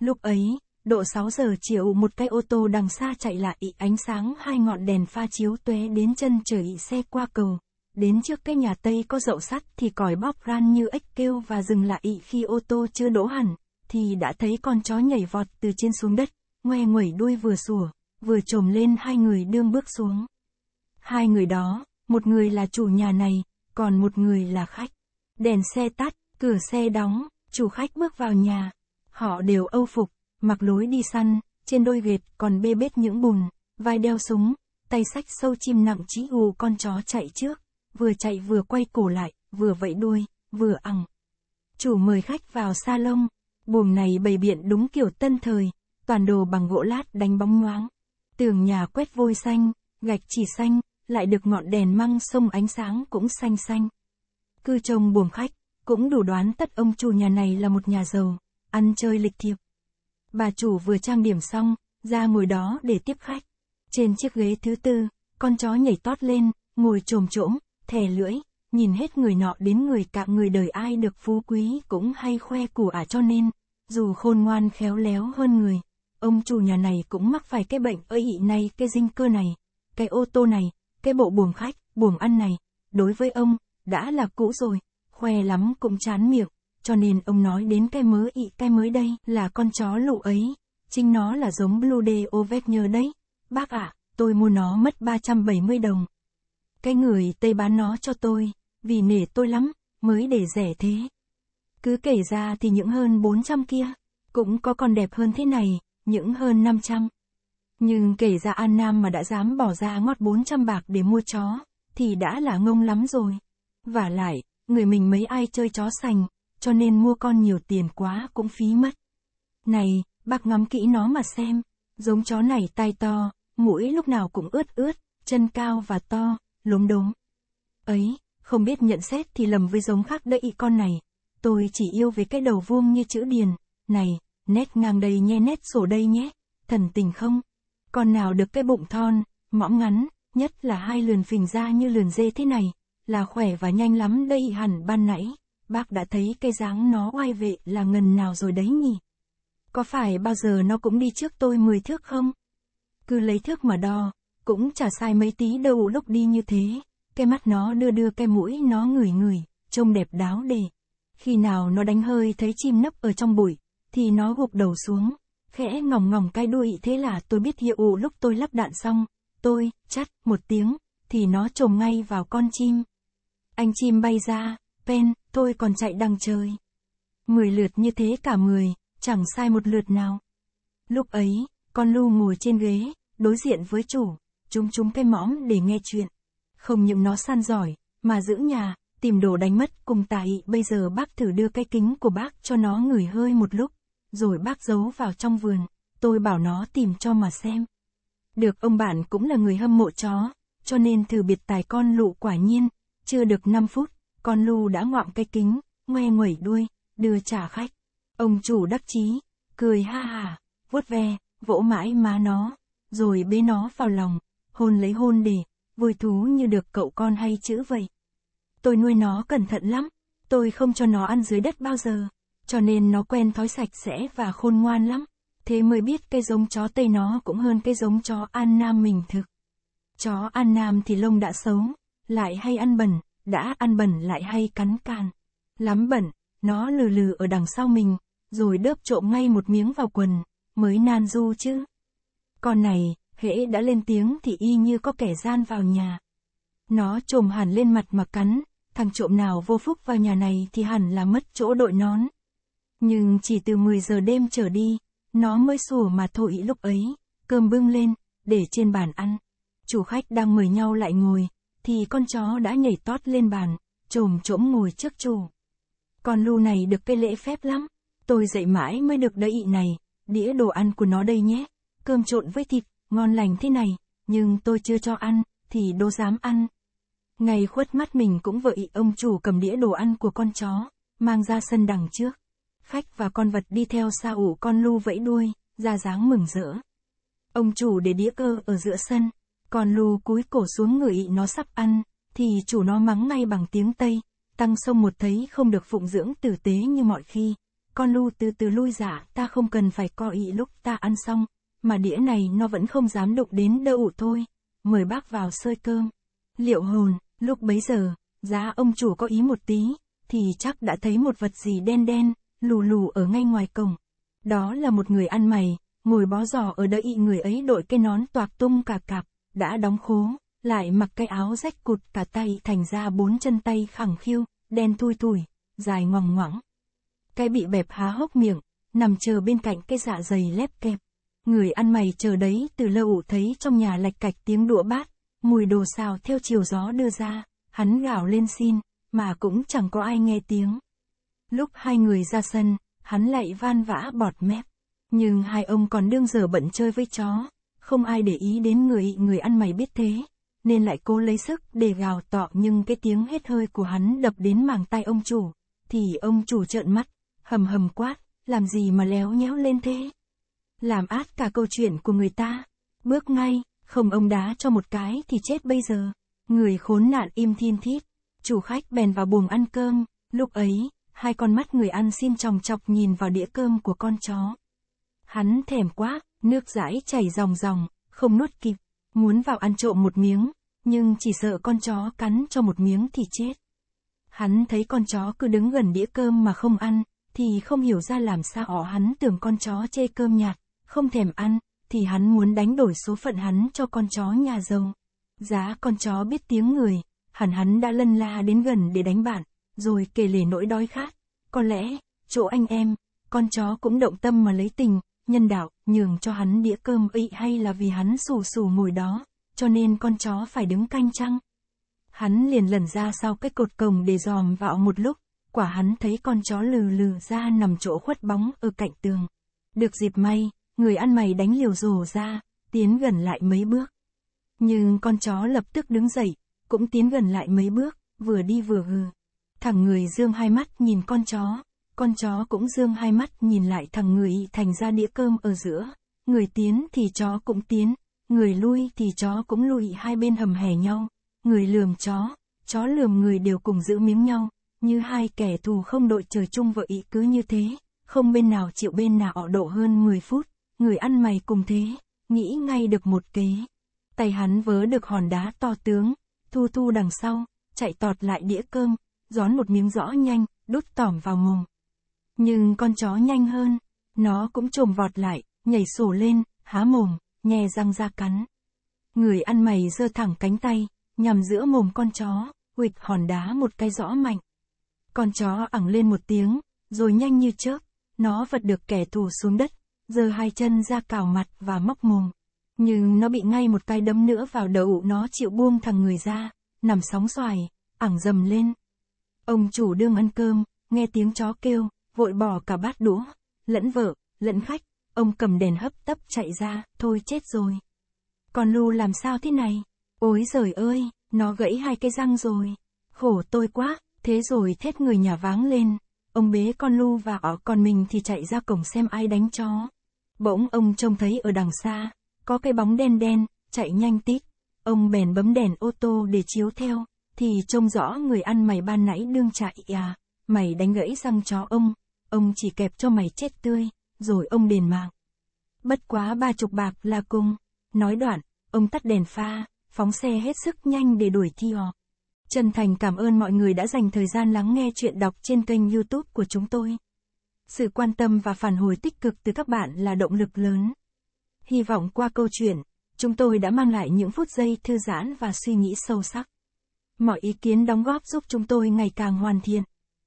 Lúc ấy, độ 6 giờ chiều một cái ô tô đằng xa chạy lại ánh sáng hai ngọn đèn pha chiếu tuế đến chân trời ị xe qua cầu. Đến trước cái nhà Tây có dậu sắt thì còi bóp ran như ếch kêu và dừng lại ị khi ô tô chưa đỗ hẳn, thì đã thấy con chó nhảy vọt từ trên xuống đất, ngoe nguẩy đuôi vừa sủa, vừa trồm lên hai người đương bước xuống. Hai người đó, một người là chủ nhà này, còn một người là khách. Đèn xe tắt, cửa xe đóng, chủ khách bước vào nhà, họ đều âu phục, mặc lối đi săn, trên đôi gệt còn bê bết những bùn, vai đeo súng, tay sách sâu chim nặng chí hù con chó chạy trước, vừa chạy vừa quay cổ lại, vừa vẫy đuôi, vừa ẳng. Chủ mời khách vào salon, buồng này bày biện đúng kiểu tân thời, toàn đồ bằng gỗ lát đánh bóng ngoáng. Tường nhà quét vôi xanh, gạch chỉ xanh, lại được ngọn đèn măng sông ánh sáng cũng xanh xanh. Cư trông buồng khách, cũng đủ đoán tất ông chủ nhà này là một nhà giàu ăn chơi lịch thiệp. Bà chủ vừa trang điểm xong, ra ngồi đó để tiếp khách. Trên chiếc ghế thứ tư, con chó nhảy tót lên, ngồi trồm trỗm, thè lưỡi, nhìn hết người nọ đến người cạm người đời ai được phú quý cũng hay khoe của ả cho nên, dù khôn ngoan khéo léo hơn người, ông chủ nhà này cũng mắc phải cái bệnh ơi ị này, cái dinh cơ này, cái ô tô này, cái bộ buồng khách, buồng ăn này, đối với ông, đã là cũ rồi, khoe lắm cũng chán miệng cho nên ông nói đến cái mới, ị cái mới đây là con chó lụ ấy. Chính nó là giống Blue de Auvergne đấy. Bác ạ, à, tôi mua nó mất 370 đồng. Cái người Tây bán nó cho tôi, vì nể tôi lắm, mới để rẻ thế. Cứ kể ra thì những hơn 400 kia, cũng có còn đẹp hơn thế này, những hơn 500. Nhưng kể ra An Nam mà đã dám bỏ ra ngót 400 bạc để mua chó, thì đã là ngông lắm rồi. Và lại, người mình mấy ai chơi chó sành, cho nên mua con nhiều tiền quá cũng phí mất. Này, bác ngắm kỹ nó mà xem, giống chó này tai to, mũi lúc nào cũng ướt ướt, chân cao và to, lốm đốm. Ấy, không biết nhận xét thì lầm với giống khác đậy con này, tôi chỉ yêu với cái đầu vuông như chữ điền, này, nét ngang đây nhé nét sổ đây nhé, thần tình không? Con nào được cái bụng thon, mõm ngắn, nhất là hai lườn phình ra như lườn dê thế này, là khỏe và nhanh lắm đây hẳn ban nãy bác đã thấy cái dáng nó oai vệ là ngần nào rồi đấy nhỉ? Có phải bao giờ nó cũng đi trước tôi 10 thước không? Cứ lấy thước mà đo, cũng chả sai mấy tí đâu lúc đi như thế. Cái mắt nó đưa đưa cái mũi nó ngửi ngửi, trông đẹp đáo đề. Khi nào nó đánh hơi thấy chim nấp ở trong bụi, thì nó gục đầu xuống, khẽ ngòng ngòng cái đuôi thế là tôi biết hiệu ụ lúc tôi lắp đạn xong, tôi, chắt, một tiếng, thì nó trồm ngay vào con chim. Anh chim bay ra, pen, tôi còn chạy đằng trời. Mười lượt như thế cả mười, chẳng sai một lượt nào. Lúc ấy, con Lu ngồi trên ghế, đối diện với chủ, chúng chúng cái mõm để nghe chuyện. Không những nó săn giỏi, mà giữ nhà, tìm đồ đánh mất cùng tài. Bây giờ bác thử đưa cái kính của bác cho nó ngửi hơi một lúc, rồi bác giấu vào trong vườn, tôi bảo nó tìm cho mà xem. Được ông bạn cũng là người hâm mộ chó, cho nên thử biệt tài con lụ quả nhiên, chưa được 5 phút, con Lu đã ngoạm cái kính, ngoe nguẩy đuôi, đưa trả khách. Ông chủ đắc chí, cười ha hà, vuốt ve, vỗ mãi má nó, rồi bế nó vào lòng, hôn lấy hôn để, vui thú như được cậu con hay chữ vậy. Tôi nuôi nó cẩn thận lắm, tôi không cho nó ăn dưới đất bao giờ, cho nên nó quen thói sạch sẽ và khôn ngoan lắm, thế mới biết cái giống chó Tây nó cũng hơn cái giống chó An Nam mình thực. Chó An Nam thì lông đã xấu, lại hay ăn bẩn, đã ăn bẩn lại hay cắn can. Lắm bẩn, nó lừ lừ ở đằng sau mình, rồi đớp trộm ngay một miếng vào quần, mới nan du chứ. Con này, hễ đã lên tiếng thì y như có kẻ gian vào nhà. Nó trồm hẳn lên mặt mà cắn, thằng trộm nào vô phúc vào nhà này thì hẳn là mất chỗ đội nón. Nhưng chỉ từ 10 giờ đêm trở đi, nó mới sủa mà thổi. lúc ấy, cơm bưng lên, để trên bàn ăn. Chủ khách đang mời nhau lại ngồi, thì con chó đã nhảy tót lên bàn, trồm trỗm ngồi trước chủ. Con lu này được cái lễ phép lắm, tôi dậy mãi mới được đợi ý này, đĩa đồ ăn của nó đây nhé, cơm trộn với thịt, ngon lành thế này, nhưng tôi chưa cho ăn, thì đâu dám ăn. Ngày khuất mắt mình cũng vợi ông chủ cầm đĩa đồ ăn của con chó, mang ra sân đằng trước. Khách và con vật đi theo xa ủ con lu vẫy đuôi, ra dáng mừng rỡ. Ông chủ để đĩa cơ ở giữa sân, con lu cúi cổ xuống ngửi nó sắp ăn, thì chủ nó mắng ngay bằng tiếng Tây, tăng sông một thấy không được phụng dưỡng tử tế như mọi khi. Con lu từ từ lui giả, dạ, ta không cần phải co ị lúc ta ăn xong, mà đĩa này nó vẫn không dám đụng đến đâu thôi. Mời bác vào sơi cơm. Liệu hồn, lúc bấy giờ, giá ông chủ có ý một tí, thì chắc đã thấy một vật gì đen đen, lù lù ở ngay ngoài cổng. Đó là một người ăn mày, ngồi bó giò ở đợi ý người ấy đội cái nón toạc tung cả cặp đã đóng khố, lại mặc cái áo rách cụt cả tay thành ra bốn chân tay khẳng khiu, đen thui thủi, dài ngoằng ngoẵng. Cái bị bẹp há hốc miệng, nằm chờ bên cạnh cái dạ dày lép kẹp. Người ăn mày chờ đấy từ lâu ủ thấy trong nhà lạch cạch tiếng đũa bát, mùi đồ xào theo chiều gió đưa ra, hắn gào lên xin, mà cũng chẳng có ai nghe tiếng. Lúc hai người ra sân, hắn lại van vã bọt mép. Nhưng hai ông còn đương giờ bận chơi với chó, không ai để ý đến người người ăn mày biết thế, nên lại cố lấy sức để gào tọ nhưng cái tiếng hết hơi của hắn đập đến màng tai ông chủ, thì ông chủ trợn mắt, hầm hầm quát, làm gì mà léo nhéo lên thế? Làm át cả câu chuyện của người ta, bước ngay, không ông đá cho một cái thì chết bây giờ. Người khốn nạn im thiên thít, chủ khách bèn vào buồng ăn cơm, lúc ấy, hai con mắt người ăn xin chòng chọc nhìn vào đĩa cơm của con chó. Hắn thèm quá, Nước dãi chảy ròng ròng, không nuốt kịp, muốn vào ăn trộm một miếng, nhưng chỉ sợ con chó cắn cho một miếng thì chết. Hắn thấy con chó cứ đứng gần đĩa cơm mà không ăn, thì không hiểu ra làm sao hắn tưởng con chó chê cơm nhạt, không thèm ăn, thì hắn muốn đánh đổi số phận hắn cho con chó nhà giàu. Giá con chó biết tiếng người, hẳn hắn đã lân la đến gần để đánh bạn, rồi kể lể nỗi đói khát. Có lẽ, chỗ anh em, con chó cũng động tâm mà lấy tình, nhân đạo, nhường cho hắn đĩa cơm ị hay là vì hắn sù sù ngồi đó, cho nên con chó phải đứng canh chăng? Hắn liền lẩn ra sau cái cột cổng để dòm vào một lúc, quả hắn thấy con chó lừ lừ ra nằm chỗ khuất bóng ở cạnh tường. Được dịp may, người ăn mày đánh liều rồ ra, tiến gần lại mấy bước. Nhưng con chó lập tức đứng dậy, cũng tiến gần lại mấy bước, vừa đi vừa hừ. Thằng người dương hai mắt nhìn con chó, con chó cũng dương hai mắt nhìn lại thằng người thành ra đĩa cơm ở giữa, người tiến thì chó cũng tiến, người lui thì chó cũng lùi hai bên hầm hè nhau, người lườm chó, chó lườm người đều cùng giữ miếng nhau, như hai kẻ thù không đội trời chung vợ ý cứ như thế, không bên nào chịu bên nào độ hơn 10 phút, người ăn mày cùng thế, nghĩ ngay được một kế. Tay hắn vớ được hòn đá to tướng, thu thu đằng sau, chạy tọt lại đĩa cơm, gión một miếng rõ nhanh, đút tỏm vào mồm. Nhưng con chó nhanh hơn, nó cũng trồm vọt lại, nhảy sổ lên, há mồm, nhè răng ra cắn. Người ăn mày giơ thẳng cánh tay, nhằm giữa mồm con chó, huỵch hòn đá một cái rõ mạnh. Con chó ẳng lên một tiếng, rồi nhanh như chớp, nó vật được kẻ thù xuống đất, giơ hai chân ra cào mặt và móc mồm. Nhưng nó bị ngay một cái đấm nữa vào đầu nó chịu buông thằng người ra, nằm sóng xoài, ẳng dầm lên. Ông chủ đương ăn cơm, nghe tiếng chó kêu, vội bỏ cả bát đũa, lẫn vợ, lẫn khách, ông cầm đèn hấp tấp chạy ra, thôi chết rồi. Còn Lu làm sao thế này? Ôi giời ơi, nó gãy hai cái răng rồi. Khổ tôi quá, thế rồi thét người nhà váng lên. Ông bế con Lu và ở con mình thì chạy ra cổng xem ai đánh chó. Bỗng ông trông thấy ở đằng xa, có cái bóng đen đen, chạy nhanh tít. Ông bèn bấm đèn ô tô để chiếu theo, thì trông rõ người ăn mày ban nãy đương chạy à. Mày đánh gãy răng chó ông, ông chỉ kẹp cho mày chết tươi, rồi ông đền mạng. Bất quá ba chục bạc là cùng. Nói đoạn, ông tắt đèn pha, phóng xe hết sức nhanh để đuổi thi họ. Chân thành cảm ơn mọi người đã dành thời gian lắng nghe chuyện đọc trên kênh youtube của chúng tôi. Sự quan tâm và phản hồi tích cực từ các bạn là động lực lớn. Hy vọng qua câu chuyện, chúng tôi đã mang lại những phút giây thư giãn và suy nghĩ sâu sắc. Mọi ý kiến đóng góp giúp chúng tôi ngày càng hoàn thiện.